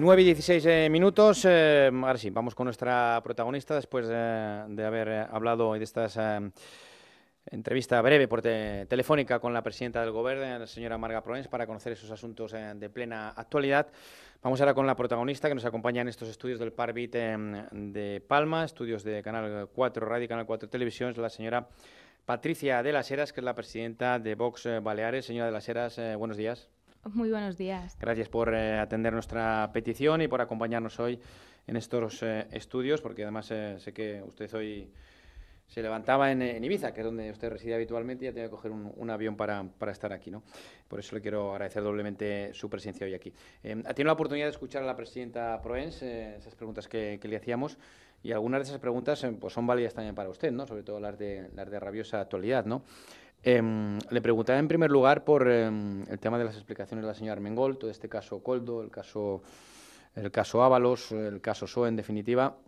9 y 16 eh, minutos. Eh, ahora sí, vamos con nuestra protagonista después de haber eh, hablado de esta entrevista breve por telefónica con la presidenta del Gobierno, la señora Marga Provenz, para conocer esos asuntos de plena actualidad. Vamos ahora con la protagonista que nos acompaña en estos estudios del Parbit de Palma, estudios de Canal 4 Radio y Canal 4 Televisión, la señora Patricia de las Heras, que es la presidenta de Vox Baleares. Señora de las Heras, buenos días. Muy buenos días. Gracias por eh, atender nuestra petición y por acompañarnos hoy en estos eh, estudios, porque además eh, sé que usted hoy se levantaba en, Ibiza, que es donde usted reside habitualmente, y ha tenido que coger un, avión para, estar aquí. ¿no? Por eso le quiero agradecer doblemente su presencia hoy aquí. Tiene la oportunidad de escuchar a la presidenta Proens, esas preguntas que, que le hacíamos. Y algunas de esas preguntas pues, son válidas también para usted, ¿no? Sobre todo las de, las de rabiosa actualidad, ¿no? Em, le preguntaba en primer lugar por em, el tema de las explicaciones de la señora Armengol, todo este caso Coldo, el caso, el Ábalos, el caso SOE, en definitiva.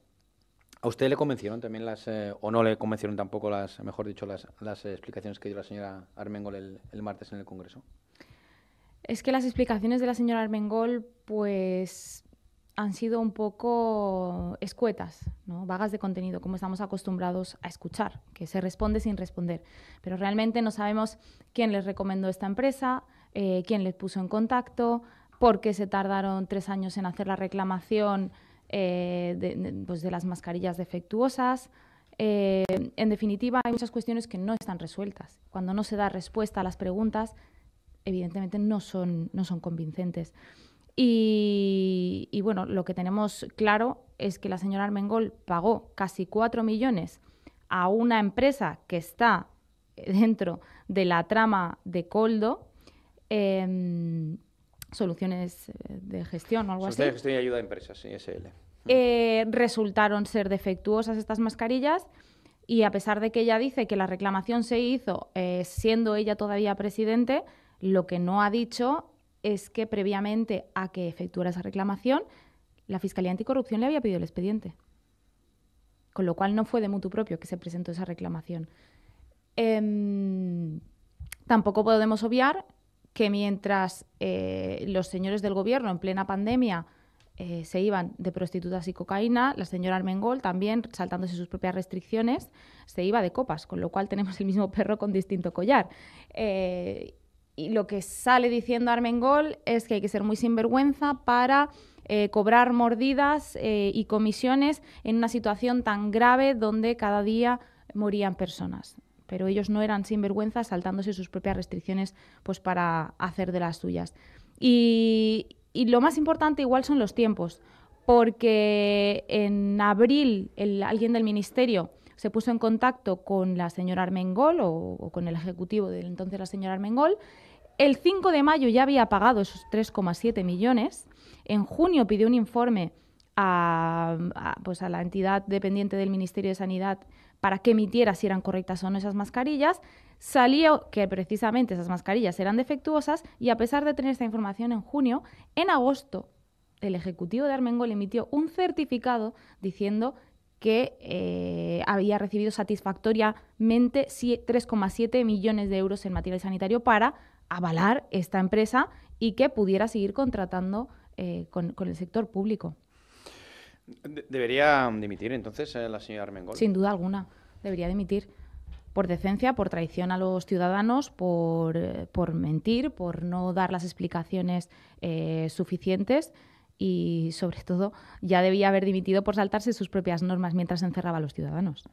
¿A usted le convencieron también las, eh, o no le convencieron tampoco las, mejor dicho, las, explicaciones que dio la señora Armengol el, martes en el Congreso? Es que las explicaciones de la señora Armengol, pues han sido un poco escuetas, ¿no? vagas de contenido, como estamos acostumbrados a escuchar, que se responde sin responder. Pero realmente no sabemos quién les recomendó esta empresa, eh, quién les puso en contacto, por qué se tardaron tres años en hacer la reclamación eh, pues, de, las mascarillas defectuosas. Eh, en definitiva, hay muchas cuestiones que no están resueltas. Cuando no se da respuesta a las preguntas, evidentemente no son, no son convincentes. Y, bueno, lo que tenemos claro es que la señora Armengol pagó casi 4 millones a una empresa que está dentro de la trama de Coldo, em, soluciones eh, de gestión o algo así. ayuda empresas, eh, resultaron ser defectuosas estas mascarillas y a pesar de que ella dice que la reclamación se hizo eh, siendo ella todavía presidente, lo que no ha dicho es que previamente a que efectuara esa reclamación, la Fiscalía Anticorrupción le había pedido el expediente. Con lo cual no fue de mutu propio que se presentó esa reclamación. Em, tampoco podemos obviar que mientras eh, los señores del gobierno en plena pandemia eh, se iban de prostitutas y cocaína, la señora Armengol también, saltándose sus propias restricciones, se iba de copas, con lo cual tenemos el mismo perro con distinto collar. Eh, y lo que sale diciendo Armengol es que hay que ser muy sinvergüenza para eh, cobrar mordidas eh, y comisiones en una situación tan grave donde cada día morían personas. Pero ellos no eran sinvergüenza saltándose sus propias restricciones pues, para hacer de las suyas. Y, lo más importante igual son los tiempos, porque en abril alguien del Ministerio se puso en contacto con la señora Armengol o, con el ejecutivo de entonces la señora Armengol. El 5 de mayo ya había pagado esos 3,7 millones. En junio pidió un informe a, pues a la entidad dependiente del Ministerio de Sanidad para que emitiera si eran correctas o no esas mascarillas. Salió que precisamente esas mascarillas eran defectuosas y a pesar de tener esta información en junio, en agosto el Ejecutivo de Armengol emitió un certificado diciendo que eh, había recibido satisfactoriamente 3,7 millones de euros en material sanitario para avalar esta empresa y que pudiera seguir contratando eh, con, el sector público. ¿Debería dimitir entonces eh, la señora Armengol? Sin duda alguna, debería dimitir por decencia, por traición a los ciudadanos, por, por mentir, por no dar las explicaciones suficientes y sobre todo ya debía haber dimitido por saltarse sus propias normas mientras encerraba a los ciudadanos.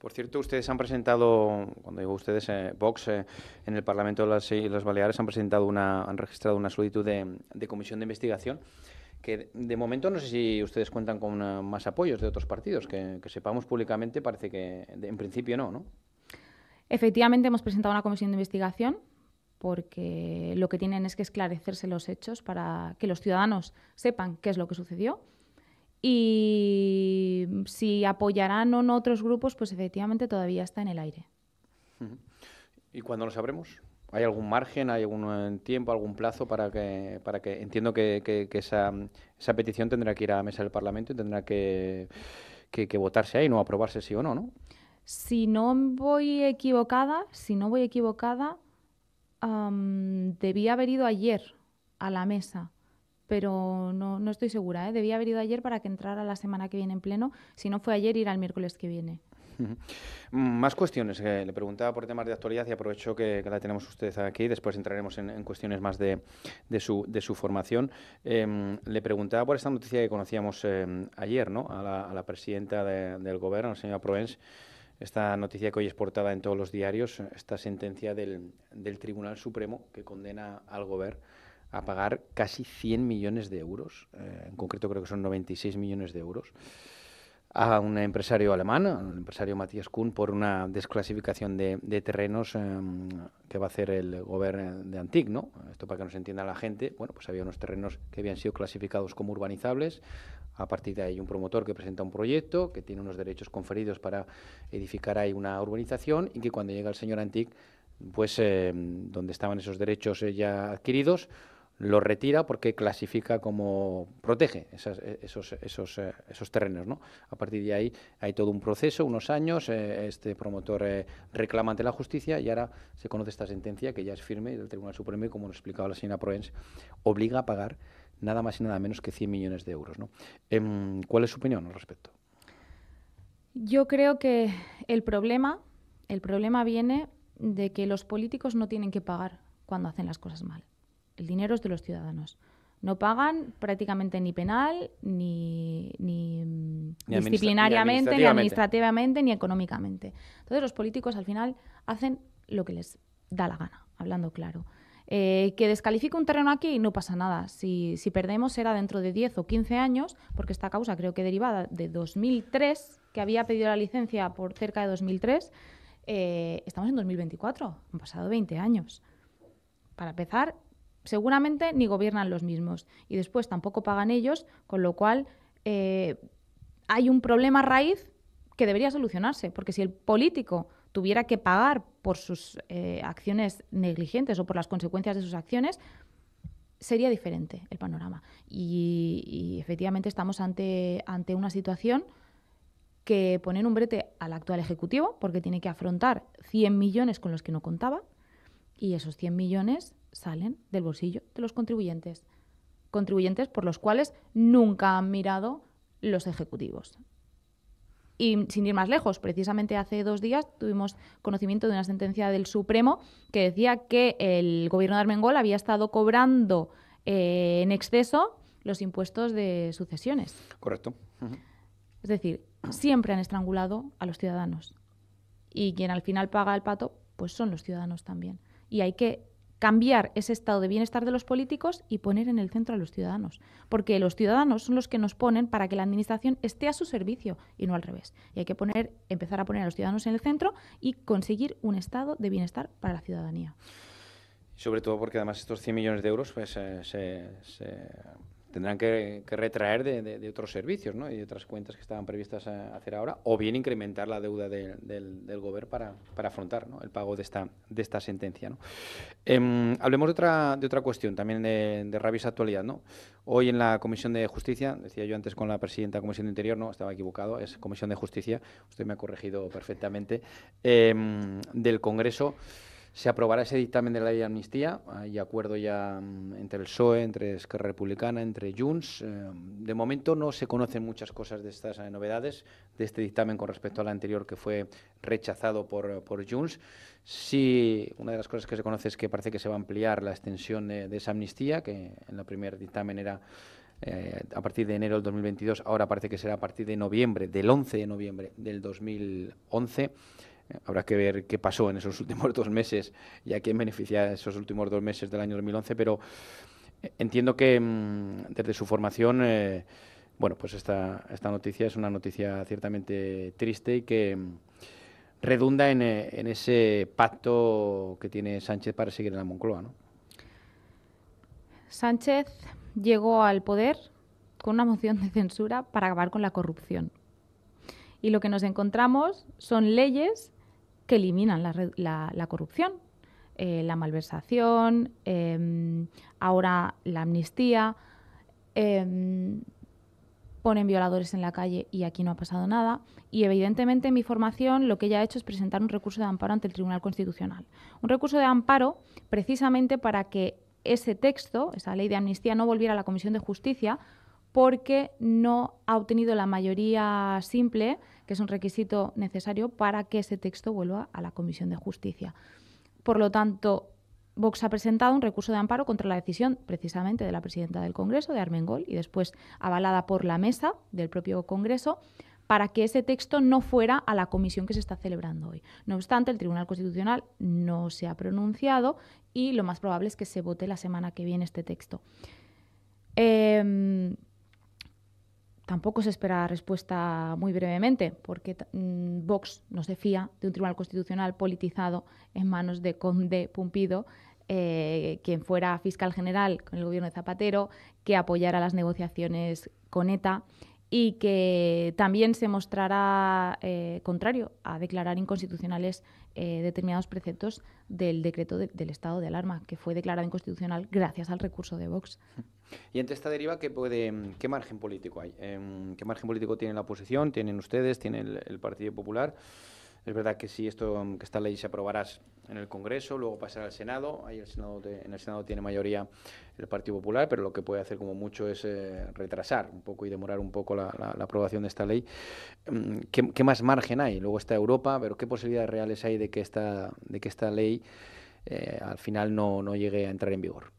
Por cierto, ustedes han presentado, cuando digo ustedes, eh, Vox, eh, en el Parlamento de las, eh, Baleares han presentado una, han registrado una solicitud de, comisión de investigación que de momento no sé si ustedes cuentan con más apoyos de otros partidos, que, sepamos públicamente parece que en principio no, ¿no? Efectivamente hemos presentado una comisión de investigación porque lo que tienen es que esclarecerse los hechos para que los ciudadanos sepan qué es lo que sucedió. Y si apoyarán o no otros grupos, pues efectivamente todavía está en el aire. ¿Y cuándo lo sabremos? ¿Hay algún margen, hay algún eh, tiempo, algún plazo para que, para que entiendo que, esa, esa, petición tendrá que ir a la mesa del Parlamento y tendrá que, votarse ahí, no aprobarse sí o no, ¿no? Si no voy equivocada, si no voy equivocada, debía haber ido ayer a la mesa, pero no, estoy segura. ¿eh? Debía haber ido ayer para que entrara la semana que viene en pleno. Si no fue ayer, irá el miércoles que viene. Mm, más cuestiones. Eh, le preguntaba por temas de actualidad y aprovecho que, la tenemos usted aquí. Después entraremos en, cuestiones más de, de, su, de su, formación. Em, le preguntaba por esta noticia que conocíamos em, ayer, ¿no? A la, presidenta del gobierno, la señora Provence, esta noticia que hoy es portada en todos los diarios, esta sentencia del, Tribunal Supremo que condena al Gobierno a pagar casi 100 millones de euros, eh, en concreto creo que son 96 millones de euros, a un empresario alemán, al empresario Matías Kuhn, por una desclasificación de, terrenos eh, que va a hacer el gobierno eh, de Antig, Esto para que nos entienda la gente, bueno, pues había unos terrenos que habían sido clasificados como urbanizables, a partir de ahí, un promotor que presenta un proyecto, que tiene unos derechos conferidos para edificar ahí una urbanización y que cuando llega el señor Antic, pues eh, donde estaban esos derechos eh, ya adquiridos, lo retira porque clasifica como protege eh, esos, esos, esos, terrenos. ¿no? A partir de ahí hay todo un proceso, unos años, este promotor reclama ante la justicia y ahora se conoce esta sentencia que ya es firme del Tribunal Supremo y como nos explicaba la señora Proens, obliga a pagar nada más y nada menos que 100 millones de euros. ¿no? Em, ¿Cuál es su opinión al respecto? Yo creo que el problema, el problema viene de que los políticos no tienen que pagar cuando hacen las cosas mal. El dinero es de los ciudadanos. No pagan prácticamente ni penal, ni, ni, mm, disciplinariamente, ni administrativamente, ni económicamente. Entonces los políticos al final hacen lo que les da la gana, hablando claro. Eh, que descalifique un terreno aquí y no pasa nada. Si, perdemos será dentro de 10 o 15 años, porque esta causa creo que derivada de 2003, que había pedido la licencia por cerca de 2003, eh, estamos en 2024, han pasado 20 años. Para empezar, seguramente ni gobiernan los mismos y después tampoco pagan ellos, con lo cual eh, hay un problema raíz que debería solucionarse, porque si el político tuviera que pagar por sus eh, acciones negligentes o por las consecuencias de sus acciones, sería diferente el panorama. Y, efectivamente estamos ante, ante una situación que pone en un brete al actual Ejecutivo, porque tiene que afrontar 100 millones con los que no contaba, y esos 100 millones salen del bolsillo de los contribuyentes, contribuyentes por los cuales nunca han mirado los ejecutivos. Y sin ir más lejos, precisamente hace dos días tuvimos conocimiento de una sentencia del Supremo que decía que el gobierno de Armengol había estado cobrando eh, en exceso los impuestos de sucesiones. Correcto. Es decir, siempre han estrangulado a los ciudadanos. Y quien al final paga el pato, pues son los ciudadanos también. Y hay que cambiar ese estado de bienestar de los políticos y poner en el centro a los ciudadanos. Porque los ciudadanos son los que nos ponen para que la administración esté a su servicio y no al revés. Y hay que poner, empezar a poner a los ciudadanos en el centro y conseguir un estado de bienestar para la ciudadanía. Sobre todo porque además estos 100 millones de euros pues, eh, se tendrán que, retraer de, otros servicios ¿no? y de otras cuentas que estaban previstas hacer ahora, o bien incrementar la deuda del, del gobierno para, para afrontar el pago de esta, de esta sentencia. Em, hablemos de otra, de otra cuestión también de, de actualidad. ¿no? Hoy en la Comisión de Justicia, decía yo antes con la presidenta de la Comisión de Interior, no, estaba equivocado, es Comisión de Justicia, usted me ha corregido perfectamente, em, del Congreso. Se aprobará ese dictamen de la ley de amnistía. Hay acuerdo ya mm, entre el PSOE, entre Esquerra Republicana, entre Junts. Eh, de momento no se conocen muchas cosas de estas eh, novedades, de este dictamen con respecto al anterior que fue rechazado por, eh, por Junts. Sí, una de las cosas que se conoce es que parece que se va a ampliar la extensión de, esa amnistía, que en el primer dictamen era a partir de enero del 2022, ahora parece que será a partir de noviembre, del 11 de noviembre del 2011. Habrá que ver qué pasó en esos últimos dos meses y a quién beneficia esos últimos dos meses del año 2011, pero eh, entiendo que mm, desde su formación, eh, bueno, pues esta, esta noticia es una noticia ciertamente triste y que mm, redunda en, eh, en ese pacto que tiene Sánchez para seguir en la Moncloa, ¿no? Sánchez llegó al poder con una moción de censura para acabar con la corrupción. Y lo que nos encontramos son leyes que eliminan la, corrupción, eh, la malversación, em, ahora la amnistía, em, ponen violadores en la calle y aquí no ha pasado nada. Y evidentemente en mi formación lo que ella ha hecho es presentar un recurso de amparo ante el Tribunal Constitucional. Un recurso de amparo precisamente para que ese texto, esa ley de amnistía, no volviera a la Comisión de Justicia porque no ha obtenido la mayoría simple que es un requisito necesario para que ese texto vuelva a la Comisión de Justicia. Por lo tanto, Vox ha presentado un recurso de amparo contra la decisión precisamente de la presidenta del Congreso, de Armengol, y después avalada por la mesa del propio Congreso, para que ese texto no fuera a la comisión que se está celebrando hoy. No obstante, el Tribunal Constitucional no se ha pronunciado y lo más probable es que se vote la semana que viene este texto. Em, Tampoco se espera respuesta muy brevemente, porque mm, Vox nos decía de un tribunal constitucional politizado en manos de Conde Pumpido, eh, quien fuera fiscal general con el gobierno de Zapatero, que apoyara las negociaciones con ETA y que también se mostrará eh, contrario a declarar inconstitucionales eh, determinados preceptos del decreto del estado de alarma, que fue declarado inconstitucional gracias al recurso de Vox. Y ante esta deriva, ¿qué, puede, qué margen político hay? Em, ¿Qué margen político tiene la oposición? ¿Tienen ustedes? ¿Tiene el Partido Popular? Es verdad que si esto, que esta ley se aprobará en el Congreso, luego pasará al Senado. Ahí el en el Senado tiene mayoría el Partido Popular, pero lo que puede hacer como mucho es eh, retrasar un poco y demorar un poco la, aprobación de esta ley. Mm, ¿Qué, más margen hay? Luego está Europa, pero ¿qué posibilidades reales hay de que esta, de que esta ley eh, al final no, llegue a entrar en vigor?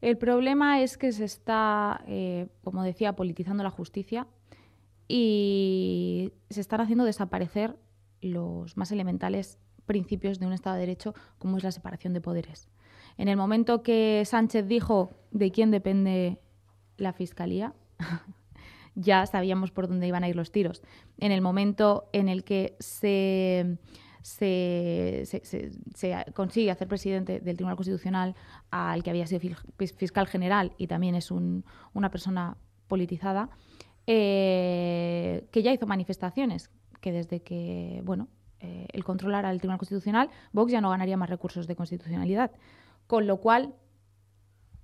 El problema es que se está, eh, como decía, politizando la justicia y se están haciendo desaparecer los más elementales principios de un Estado de Derecho, como es la separación de poderes. En el momento que Sánchez dijo de quién depende la Fiscalía, ya sabíamos por dónde iban a ir los tiros. En el momento en el que se, consigue hacer presidente del Tribunal Constitucional al que había sido fiscal general y también es una persona politizada, eh, que ya hizo manifestaciones, que desde que, bueno, eh, el controlar al Tribunal Constitucional, Vox ya no ganaría más recursos de constitucionalidad. Con lo cual,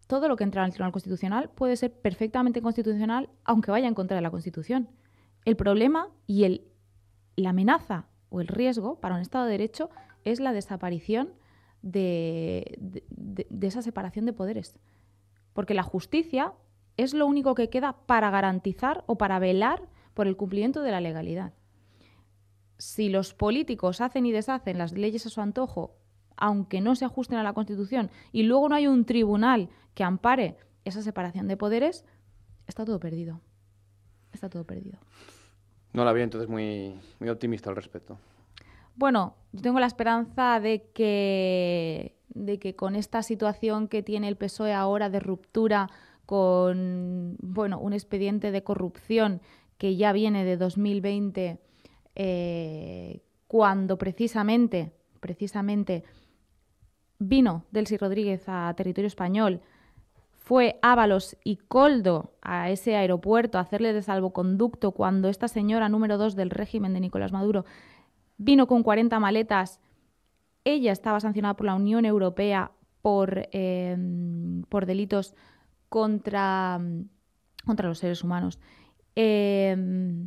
todo lo que entra al Tribunal Constitucional puede ser perfectamente constitucional, aunque vaya en contra de la Constitución. El problema y la amenaza o el riesgo para un Estado de Derecho es la desaparición de esa separación de poderes. Porque la justicia es lo único que queda para garantizar o para velar por el cumplimiento de la legalidad si los políticos hacen y deshacen las leyes a su antojo, aunque no se ajusten a la Constitución, y luego no hay un tribunal que ampare esa separación de poderes, está todo perdido. Está todo perdido. No la veo entonces muy, optimista al respecto. Bueno, yo tengo la esperanza de que, de que con esta situación que tiene el PSOE ahora de ruptura con bueno, un expediente de corrupción que ya viene de 2020 eh, cuando precisamente, precisamente vino Delcy Rodríguez a territorio español, fue Ábalos y Coldo a ese aeropuerto a hacerle de salvoconducto cuando esta señora número dos del régimen de Nicolás Maduro vino con 40 maletas. Ella estaba sancionada por la Unión Europea por, eh, por delitos contra, contra los seres humanos. Eh,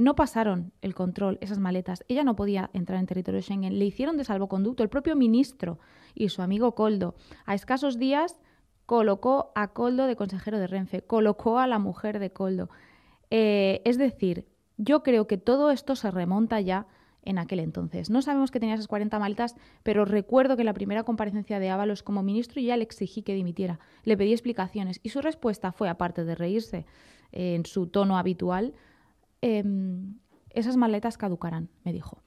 no pasaron el control, esas maletas. Ella no podía entrar en territorio Schengen. Le hicieron de salvoconducto el propio ministro y su amigo Coldo. A escasos días colocó a Coldo de consejero de Renfe, colocó a la mujer de Coldo. Eh, es decir, yo creo que todo esto se remonta ya en aquel entonces. No sabemos que tenía esas 40 maletas, pero recuerdo que la primera comparecencia de Ábalos como ministro ya le exigí que dimitiera, le pedí explicaciones y su respuesta fue, aparte de reírse en su tono habitual, Em, esas maletas caducarán, me dijo.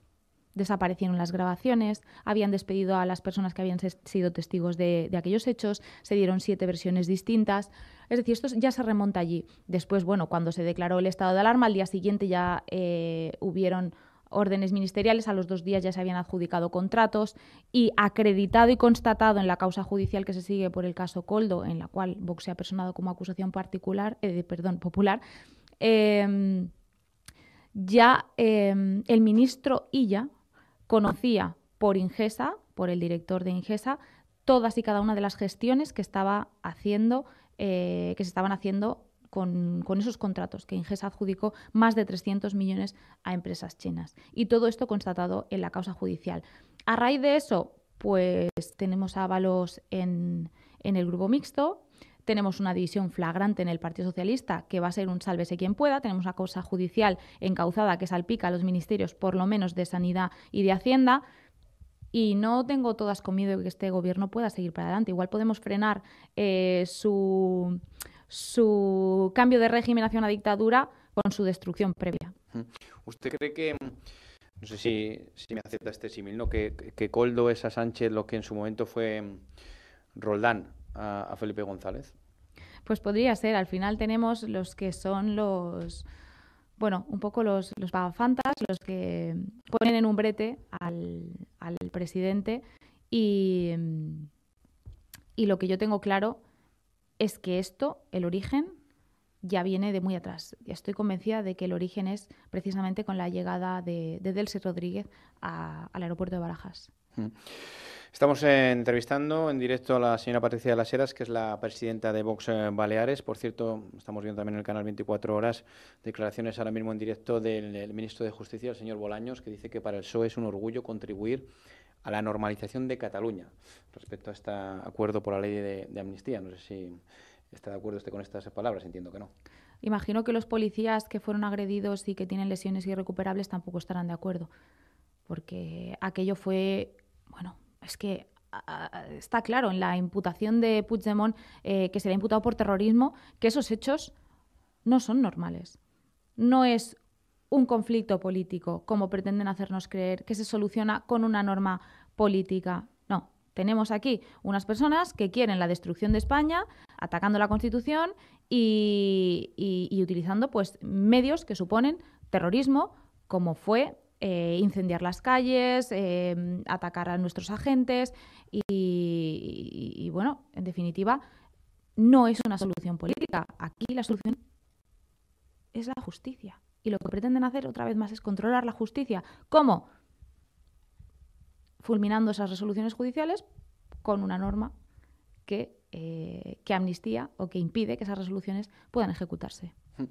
Desaparecieron las grabaciones, habían despedido a las personas que habían sido testigos de, aquellos hechos, se dieron siete versiones distintas. Es decir, esto ya se remonta allí. Después, bueno, cuando se declaró el estado de alarma, al día siguiente ya eh, hubieron órdenes ministeriales, a los dos días ya se habían adjudicado contratos y acreditado y constatado en la causa judicial que se sigue por el caso Coldo, en la cual Vox se ha personado como acusación particular, eh, perdón, popular. Eh, ya em, el ministro Illa conocía por Ingesa, por el director de Ingesa, todas y cada una de las gestiones que estaba haciendo, eh, que se estaban haciendo con, esos contratos que Ingesa adjudicó más de 300 millones a empresas chinas. Y todo esto constatado en la causa judicial. A raíz de eso, pues tenemos a Avalos en, en el grupo mixto, tenemos una división flagrante en el Partido Socialista que va a ser un sálvese quien pueda. Tenemos una cosa judicial encauzada que salpica a los ministerios, por lo menos de Sanidad y de Hacienda. Y no tengo todas de que este gobierno pueda seguir para adelante. Igual podemos frenar eh, su, cambio de régimen hacia una dictadura con su destrucción previa. ¿Usted cree que, no sé si, me acepta este símil, ¿no? que, que Coldo es a Sánchez lo que en su momento fue mm, Roldán? a, Felipe González? Pues podría ser. Al final tenemos los que son los, bueno, un poco los, los los que ponen en un brete al, presidente y, mm, y, lo que yo tengo claro es que esto, el origen, ya viene de muy atrás. Ya estoy convencida de que el origen es precisamente con la llegada de, de Rodríguez al aeropuerto de Barajas. Mm. Estamos entrevistando en directo a la señora Patricia de las Heras, que es la presidenta de Vox eh, Baleares. Por cierto, estamos viendo también en el canal 24 Horas declaraciones ahora mismo en directo del, ministro de Justicia, el señor Bolaños, que dice que para el PSOE es un orgullo contribuir a la normalización de Cataluña respecto a este acuerdo por la ley de, amnistía. No sé si está de acuerdo usted con estas palabras, entiendo que no. Imagino que los policías que fueron agredidos y que tienen lesiones irrecuperables tampoco estarán de acuerdo, porque aquello fue bueno, es que está claro en la imputación de Puigdemont eh, que se le ha imputado por terrorismo que esos hechos no son normales. No es un conflicto político como pretenden hacernos creer que se soluciona con una norma política. No, tenemos aquí unas personas que quieren la destrucción de España, atacando la Constitución y, y utilizando pues medios que suponen terrorismo, como fue eh, incendiar las calles, eh, atacar a nuestros agentes y, bueno, en definitiva, no es una solución política. Aquí la solución es la justicia. Y lo que pretenden hacer otra vez más es controlar la justicia. ¿Cómo? Fulminando esas resoluciones judiciales con una norma que, eh, que amnistía o que impide que esas resoluciones puedan ejecutarse. Hmm.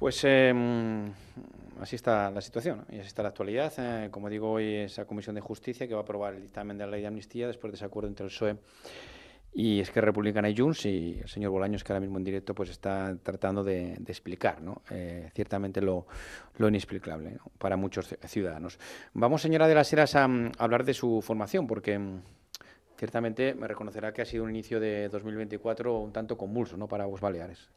Pues eh, mm, así está la situación y así está la actualidad. Eh, como digo, hoy esa Comisión de Justicia que va a aprobar el dictamen de la ley de amnistía después de ese acuerdo entre el PSOE y Esquerra Republicana y Junts y el señor Bolaños que ahora mismo en directo pues está tratando de, explicar ¿no? Eh, ciertamente lo, lo inexplicable para muchos ciudadanos. Vamos señora de las Heras a, hablar de su formación porque mm, ciertamente me reconocerá que ha sido un inicio de 2024 un tanto convulso ¿no? para vos Baleares.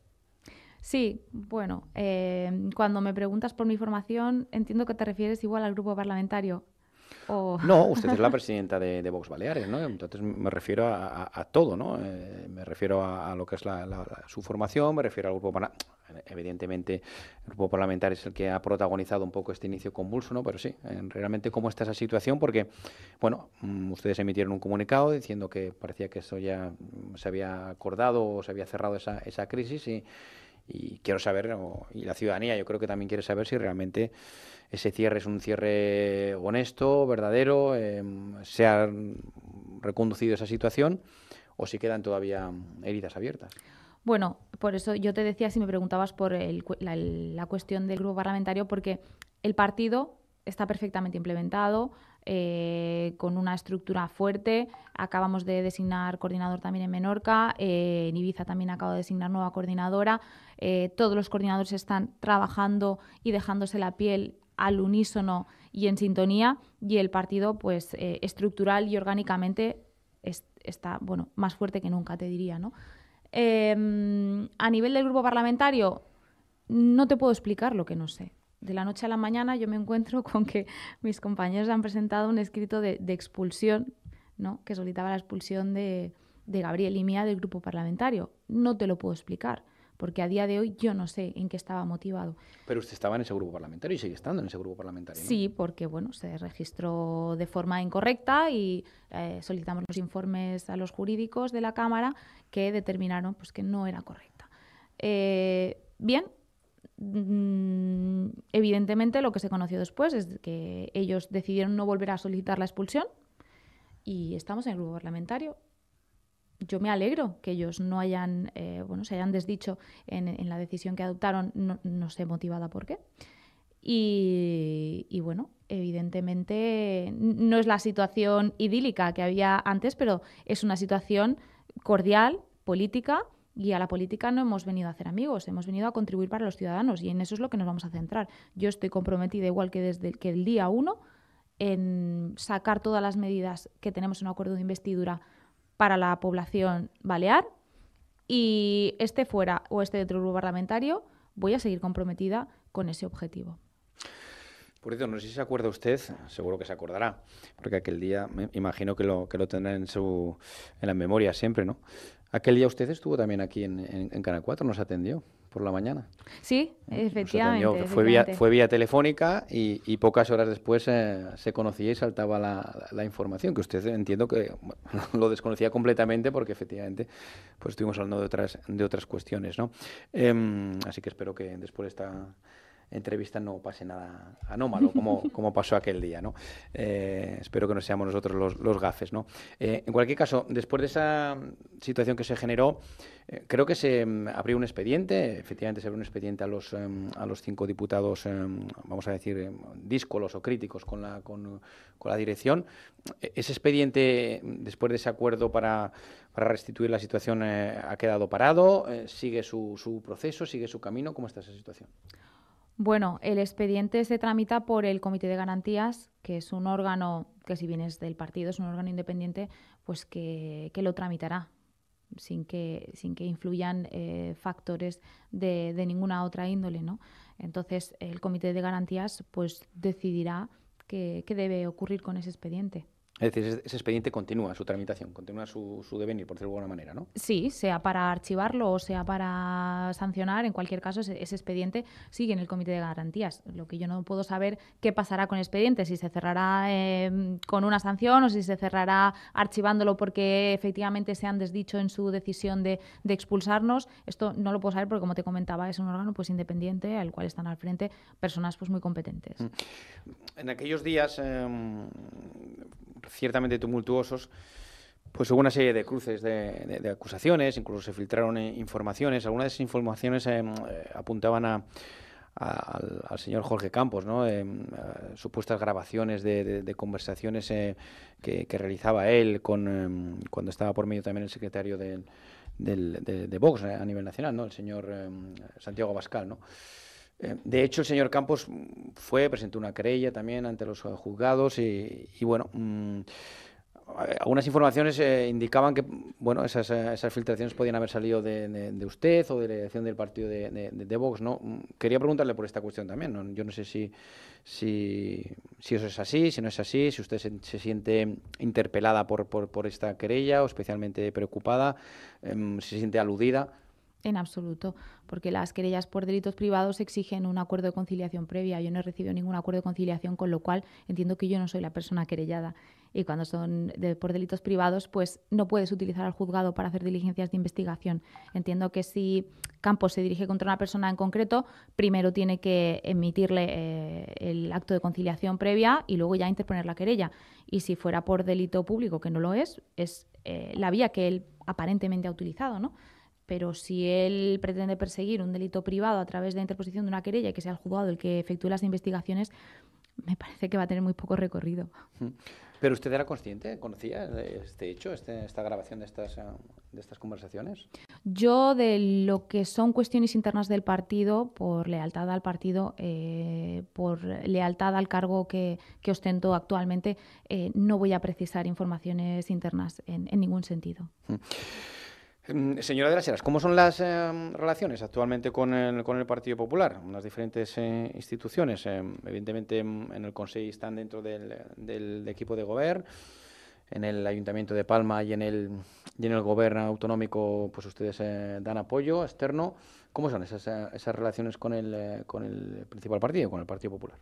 Sí, bueno, eh, cuando me preguntas por mi formación, entiendo que te refieres igual al grupo parlamentario. O... No, usted es la presidenta de, Vox Baleares, ¿no? Entonces me refiero a, todo, ¿no? Eh, me refiero a, lo que es su formación, me refiero al grupo parlamentario. Evidentemente, el grupo parlamentario es el que ha protagonizado un poco este inicio convulso, ¿no? Pero sí, eh, realmente cómo está esa situación, porque, bueno, mm, ustedes emitieron un comunicado diciendo que parecía que eso ya se había acordado o se había cerrado esa, esa crisis y y quiero saber, y la ciudadanía yo creo que también quiere saber si realmente ese cierre es un cierre honesto, verdadero, em, se ha reconducido esa situación o si quedan todavía heridas abiertas. Bueno, por eso yo te decía si me preguntabas por la, cuestión del grupo parlamentario, porque el partido está perfectamente implementado, eh, con una estructura fuerte. Acabamos de designar coordinador también en Menorca, eh, en Ibiza también acabo de designar nueva coordinadora. Eh, todos los coordinadores están trabajando y dejándose la piel al unísono y en sintonía y el partido pues eh, estructural y orgánicamente está bueno más fuerte que nunca te diría em, a nivel del grupo parlamentario no te puedo explicar lo que no sé de la noche a la mañana yo me encuentro con que mis compañeros han presentado un escrito de, expulsión no que solicitaba la expulsión de Gabriel y mía del grupo parlamentario no te lo puedo explicar porque a día de hoy yo no sé en qué estaba motivado. Pero usted estaba en ese grupo parlamentario y sigue estando en ese grupo parlamentario. Sí, porque bueno, se registró de forma incorrecta y eh, solicitamos los informes a los jurídicos de la Cámara que determinaron pues, que no era correcta. Eh, bien, mm, evidentemente lo que se conoció después es que ellos decidieron no volver a solicitar la expulsión y estamos en el grupo parlamentario yo me alegro que ellos no hayan, eh, bueno, se hayan desdicho en, la decisión que adoptaron, no, sé motivada por qué. Y, bueno, evidentemente no es la situación idílica que había antes, pero es una situación cordial, política, y a la política no hemos venido a hacer amigos, hemos venido a contribuir para los ciudadanos y en eso es lo que nos vamos a centrar. Yo estoy comprometida, igual que desde que el día uno, en sacar todas las medidas que tenemos en un acuerdo de investidura para la población balear y este fuera o este del grupo parlamentario, voy a seguir comprometida con ese objetivo. Por eso, no sé si se acuerda usted, seguro que se acordará, porque aquel día, me imagino que lo, que lo tendrá en, su, en la memoria siempre, ¿no? Aquel día usted estuvo también aquí en, en, en Canal 4, nos atendió por la mañana. Sí, ¿Eh? efectivamente. fue, Vía, telefónica y, pocas horas después eh, se conocía y saltaba la, información, que usted entiendo que lo desconocía completamente porque efectivamente pues estuvimos hablando de otras, de otras cuestiones. ¿no? Em, así que espero que después esta entrevista no pase nada anómalo, como, como pasó aquel día, ¿no? Eh, espero que no seamos nosotros los, los gafes, ¿no? Eh, en cualquier caso, después de esa situación que se generó, eh, creo que se mm, abrió un expediente, efectivamente se abrió un expediente a los, em, a los cinco diputados, em, vamos a decir, em, díscolos o críticos con la, con, con la dirección. E, ese expediente, después de ese acuerdo para, para restituir la situación, ha quedado parado, sigue su, su proceso, sigue su camino, ¿cómo está esa situación? Bueno, el expediente se tramita por el Comité de Garantías, que es un órgano que si bien es del partido, es un órgano independiente, pues que, lo tramitará sin que, sin que influyan eh, factores de, de, ninguna otra índole. ¿no? Entonces, el Comité de Garantías pues, decidirá qué debe ocurrir con ese expediente. Es decir, ese expediente continúa su tramitación, continúa su, su, devenir, por decirlo de alguna manera, ¿no? Sí, sea para archivarlo o sea para sancionar, en cualquier caso, ese, expediente sigue en el Comité de Garantías. Lo que yo no puedo saber qué pasará con el expediente, si se cerrará em, con una sanción o si se cerrará archivándolo porque efectivamente se han desdicho en su decisión de, expulsarnos. Esto no lo puedo saber porque, como te comentaba, es un órgano pues independiente al cual están al frente personas pues muy competentes. Mm. En aquellos días... Em, ciertamente tumultuosos, pues hubo una serie de cruces de, acusaciones, incluso se filtraron eh, informaciones. Algunas de esas informaciones em, eh, apuntaban a, al, señor Jorge Campos, ¿no? Em, supuestas grabaciones de, conversaciones eh, que, realizaba él con, em, cuando estaba por medio también el secretario de, Vox a nivel nacional, ¿no? el señor Santiago Bascal. ¿no? Eh, de hecho, el señor Campos fue, presentó una querella también ante los eh, juzgados y, bueno, mm, eh, algunas informaciones indicaban que bueno esas, filtraciones podían haber salido de, usted o de la dirección del partido de, de, Vox, ¿no? Mm, quería preguntarle por esta cuestión también, Yo no sé si, si, eso es así, si no es así, si usted se, siente interpelada por, por, esta querella o especialmente preocupada, si em, se siente aludida. En absoluto, porque las querellas por delitos privados exigen un acuerdo de conciliación previa. Yo no he recibido ningún acuerdo de conciliación, con lo cual entiendo que yo no soy la persona querellada. Y cuando son por delitos privados, pues no puedes utilizar al juzgado para hacer diligencias de investigación. Entiendo que si Campos se dirige contra una persona en concreto, primero tiene que emitirle eh, el acto de conciliación previa y luego ya interponer la querella. Y si fuera por delito público, que no lo es, es eh, la vía que él aparentemente ha utilizado, ¿no? pero si él pretende perseguir un delito privado a través de la interposición de una querella y que sea el juzgado el que efectúe las investigaciones, me parece que va a tener muy poco recorrido. ¿Pero usted era consciente, conocía este hecho, este, esta grabación de estas, eh, de estas conversaciones? Yo de lo que son cuestiones internas del partido, por lealtad al partido, eh, por lealtad al cargo que, ostento actualmente, eh, no voy a precisar informaciones internas en, en ningún sentido. Mm, señora de las Heras, ¿cómo son las em, relaciones actualmente con el, con el, Partido Popular? Las diferentes eh, instituciones, em, evidentemente em, en el Consejo están dentro del, equipo de gobierno, en el Ayuntamiento de Palma y en el, el gobierno autonómico, pues ustedes eh, dan apoyo externo. ¿Cómo son esas, eh, esas relaciones con el, con el principal partido, con el Partido Popular?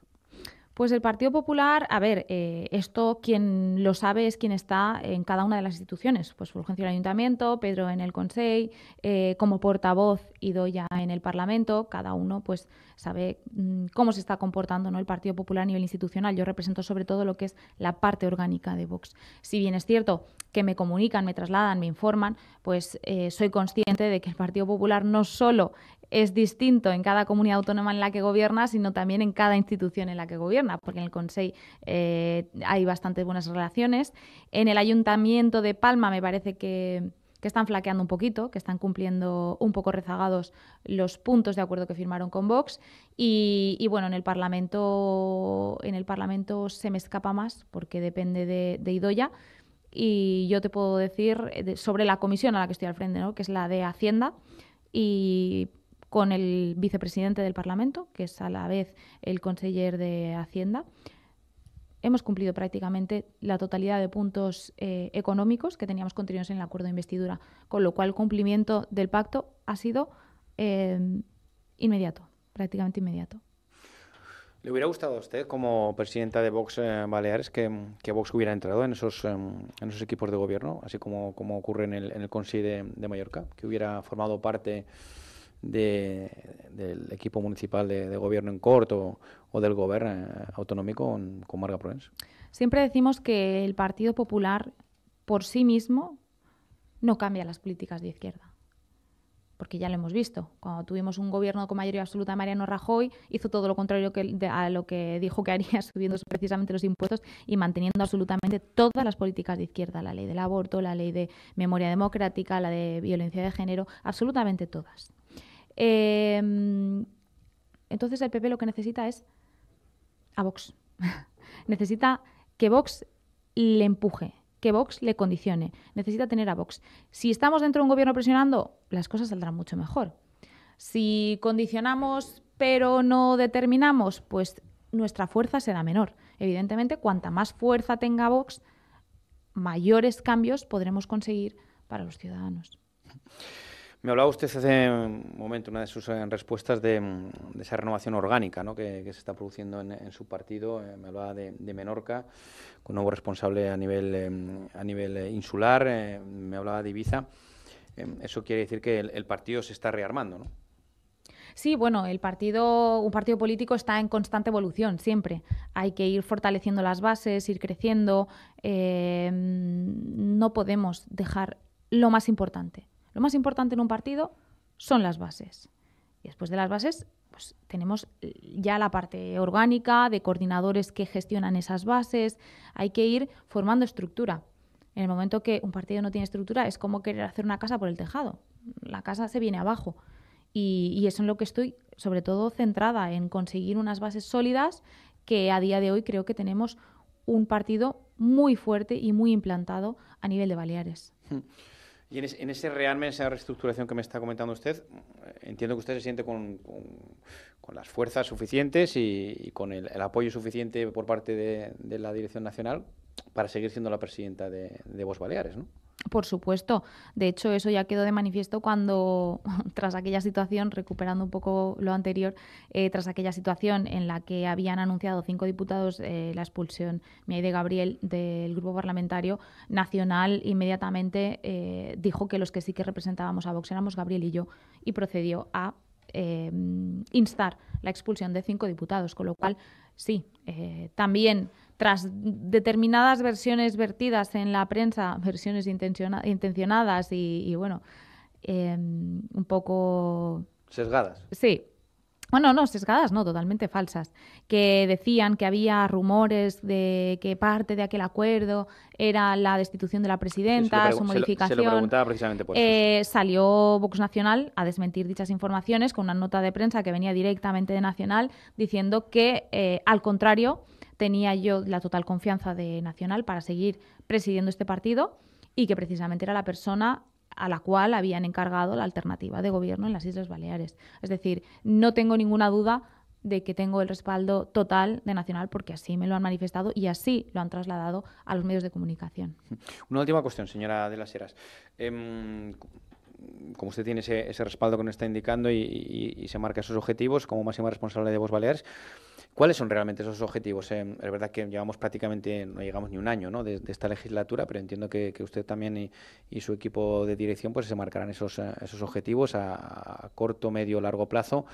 Pues el Partido Popular, a ver, eh, esto quien lo sabe es quien está en cada una de las instituciones. Pues Fulgencio en el Ayuntamiento, Pedro en el Consejo, eh, como portavoz y ya en el Parlamento, cada uno pues sabe mm, cómo se está comportando ¿no? el Partido Popular a nivel institucional. Yo represento sobre todo lo que es la parte orgánica de Vox. Si bien es cierto que me comunican, me trasladan, me informan, pues eh, soy consciente de que el Partido Popular no solo es distinto en cada comunidad autónoma en la que gobierna, sino también en cada institución en la que gobierna, porque en el Consejo eh, hay bastantes buenas relaciones. En el Ayuntamiento de Palma me parece que, están flaqueando un poquito, que están cumpliendo un poco rezagados los puntos de acuerdo que firmaron con Vox. Y, bueno, en el Parlamento, en el Parlamento se me escapa más porque depende de, Idoya. Y yo te puedo decir eh, sobre la comisión a la que estoy al frente, ¿no? que es la de Hacienda. Y con el vicepresidente del Parlamento, que es a la vez el conseller de Hacienda. Hemos cumplido prácticamente la totalidad de puntos eh, económicos que teníamos contenidos en el acuerdo de investidura, con lo cual el cumplimiento del pacto ha sido em, inmediato, prácticamente inmediato. ¿Le hubiera gustado a usted, como presidenta de Vox eh, Baleares, que, que, Vox hubiera entrado en esos, em, en esos equipos de gobierno, así como, como ocurre en el, en Consejo de, de Mallorca, que hubiera formado parte de, del equipo municipal de, gobierno en corto o del gobierno eh, autonómico en Comarca Provence. Siempre decimos que el Partido Popular por sí mismo no cambia las políticas de izquierda. Porque ya lo hemos visto. Cuando tuvimos un gobierno con mayoría absoluta, Mariano Rajoy hizo todo lo contrario a lo que dijo que haría, subiendo precisamente los impuestos y manteniendo absolutamente todas las políticas de izquierda: la ley del aborto, la ley de memoria democrática, la de violencia de género, absolutamente todas. Em, entonces el PP lo que necesita es a Vox. necesita que Vox le empuje, que Vox le condicione. Necesita tener a Vox. Si estamos dentro de un gobierno presionando, las cosas saldrán mucho mejor. Si condicionamos pero no determinamos, pues nuestra fuerza será menor. Evidentemente, cuanta más fuerza tenga Vox, mayores cambios podremos conseguir para los ciudadanos. Me hablaba usted hace un momento, una de sus eh, respuestas, mm, de, esa renovación orgánica ¿no? que, se está produciendo en, su partido. Eh, me hablaba de, Menorca, con nuevo responsable a nivel, eh, a nivel insular. me hablaba de Ibiza. eso quiere decir que el, partido se está rearmando, ¿no? Sí, bueno, el partido, un partido político está en constante evolución siempre. Hay que ir fortaleciendo las bases, ir creciendo. Mm, no podemos dejar lo más importante, lo más importante en un partido son las bases. Y después de las bases, pues tenemos ya la parte orgánica de coordinadores que gestionan esas bases. Hay que ir formando estructura. En el momento que un partido no tiene estructura, es como querer hacer una casa por el tejado. La casa se viene abajo. Y, eso es en lo que estoy, sobre todo, centrada, en conseguir unas bases sólidas que a día de hoy creo que tenemos un partido muy fuerte y muy implantado a nivel de Baleares. Hmm. Y en, ese en ese esa reestructuración que me está comentando usted, mm, entiendo que usted se siente con, las fuerzas suficientes y, con el, apoyo suficiente por parte de, la Dirección Nacional para seguir siendo la presidenta de, de Vos Baleares, ¿no? Por supuesto. De hecho, eso ya quedó de manifiesto cuando, tras aquella situación, recuperando un poco lo anterior, eh, tras aquella situación en la que habían anunciado cinco diputados eh, la expulsión de Gabriel del grupo parlamentario nacional, inmediatamente eh, dijo que los que sí que representábamos a Vox éramos Gabriel y yo, y procedió a em, instar la expulsión de cinco diputados. Con lo cual, sí, también tras determinadas versiones vertidas en la prensa, versiones intencionadas y, bueno, em, un poco... Sesgadas. Sí. Bueno, no, sesgadas no, totalmente falsas, que decían que había rumores de que parte de aquel acuerdo era la destitución de la presidenta, su modificación. Se lo, preguntaba precisamente por eso. Eh, salió Vox Nacional a desmentir dichas informaciones con una nota de prensa que venía directamente de Nacional diciendo que, eh, al contrario, tenía yo la total confianza de Nacional para seguir presidiendo este partido y que precisamente era la persona a la cual habían encargado la alternativa de gobierno en las Islas Baleares. Es decir, no tengo ninguna duda de que tengo el respaldo total de Nacional porque así me lo han manifestado y así lo han trasladado a los medios de comunicación. Una última cuestión, señora de las Heras. Em, como usted tiene ese, respaldo que nos está indicando y, se marca esos objetivos como máxima responsable de Voz Baleares, ¿Cuáles son realmente esos objetivos? Em, es verdad que llevamos prácticamente, no llegamos ni un año ¿no? de, esta legislatura, pero entiendo que, usted también y, su equipo de dirección pues se marcarán esos, eh, objetivos a, corto, medio, largo plazo.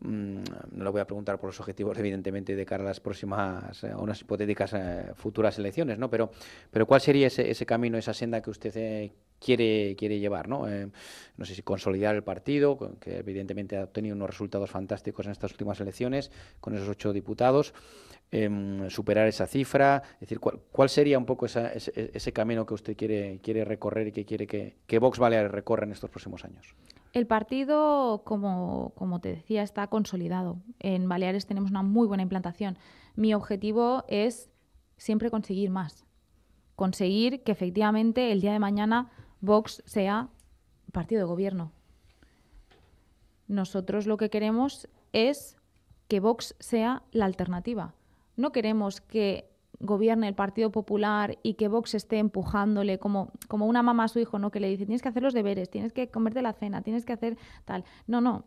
no mm, le voy a preguntar por los objetivos, evidentemente, de cara a las próximas, a eh, unas hipotéticas eh, futuras elecciones, ¿no? Pero, pero ¿cuál sería ese, camino, esa senda que usted quiere, llevar, ¿no? Em, no sé si consolidar el partido, que evidentemente ha obtenido unos resultados fantásticos en estas últimas elecciones, con esos ocho diputados diputados, em, superar esa cifra? decir, ¿cuál, sería un poco ese, camino que usted quiere, quiere recorrer y que quiere que, que Vox Baleares recorra en estos próximos años? El partido, como, como, te decía, está consolidado. En Baleares tenemos una muy buena implantación. Mi objetivo es siempre conseguir más. Conseguir que efectivamente el día de mañana Vox sea partido de gobierno. Nosotros lo que queremos es que Vox sea la alternativa. No queremos que gobierne el Partido Popular y que Vox esté empujándole como, como una mamá a su hijo, ¿no? Que le dice, tienes que hacer los deberes, tienes que comerte la cena, tienes que hacer tal. No, no,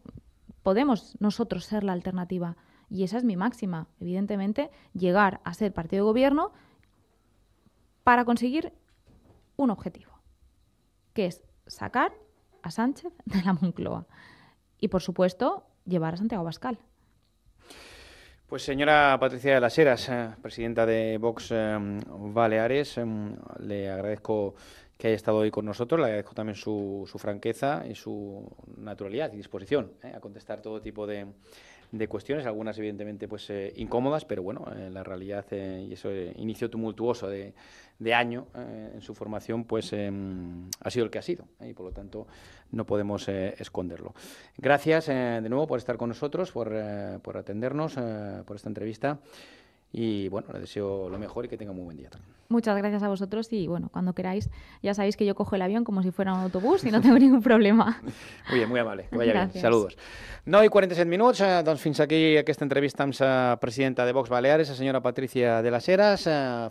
podemos nosotros ser la alternativa. Y esa es mi máxima, evidentemente, llegar a ser partido de gobierno para conseguir un objetivo, que es sacar a Sánchez de la Moncloa. Y, por supuesto, llevar a Santiago Bascal. Pues señora Patricia de las Heras, eh, presidenta de Vox eh, Baleares, em, le agradezco que haya estado hoy con nosotros. Le agradezco también su, su franqueza y su naturalidad y disposición eh, a contestar todo tipo de, de cuestiones, algunas evidentemente pues eh, incómodas, pero bueno, eh, la realidad eh, y ese inicio tumultuoso de, de año en su formación pues em, ha sido el que ha sido y por lo tanto no podemos esconderlo. Gracias de nuevo por estar con nosotros, por, por atendernos, por esta entrevista. Y bueno, les deseo lo mejor y que tengan muy buen día también. Muchas gracias a vosotros y bueno, cuando queráis, ya sabéis que yo cojo el avión como si fuera un autobús y no tengo ningún problema. Muy bien, muy amable. Que vaya bien. Saludos. no hay 47 minutos Entonces, eh, fins aquí esta entrevista a la presidenta de Vox Baleares, la señora Patricia de las Heras. Eh,